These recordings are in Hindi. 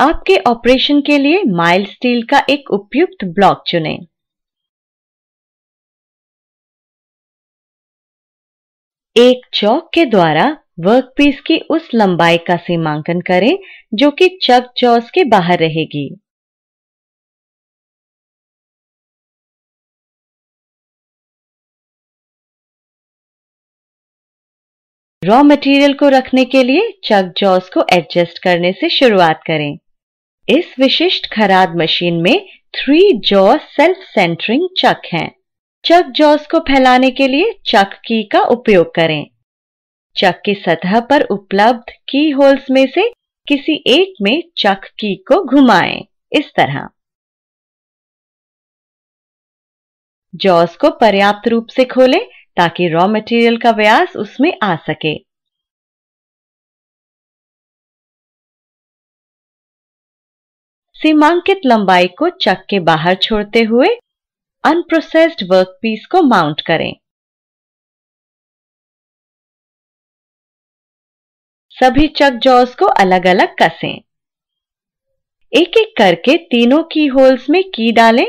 आपके ऑपरेशन के लिए माइल्ड स्टील का एक उपयुक्त ब्लॉक चुनें एक चौक के द्वारा वर्कपीस की उस लंबाई का सीमांकन करें जो कि चक जॉस के बाहर रहेगी रॉ मटेरियल को रखने के लिए चक जॉस को एडजस्ट करने से शुरुआत करें इस विशिष्ट खराद मशीन में three jaw self centering chuck हैं। चक जॉस को फैलाने के लिए चक की का उपयोग करें चक की सतह पर उपलब्ध की होल्स में से किसी एक में चक की को घुमाएं इस तरह जॉस को पर्याप्त रूप से खोलें ताकि रॉ मटेरियल का व्यास उसमें आ सके सीमांकित लंबाई को चक के बाहर छोड़ते हुए अनप्रोसेस्ड वर्कपीस को माउंट करें सभी चक जॉस को अलग अलग कसें एक एक करके तीनों की होल्स में की डालें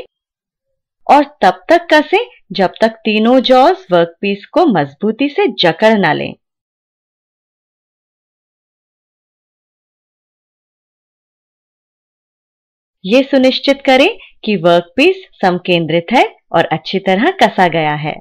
और तब तक कसें जब तक तीनों जॉस वर्कपीस को मजबूती से जकड़ ना लें ये सुनिश्चित करें कि वर्कपीस समकेंद्रित है और अच्छी तरह कसा गया है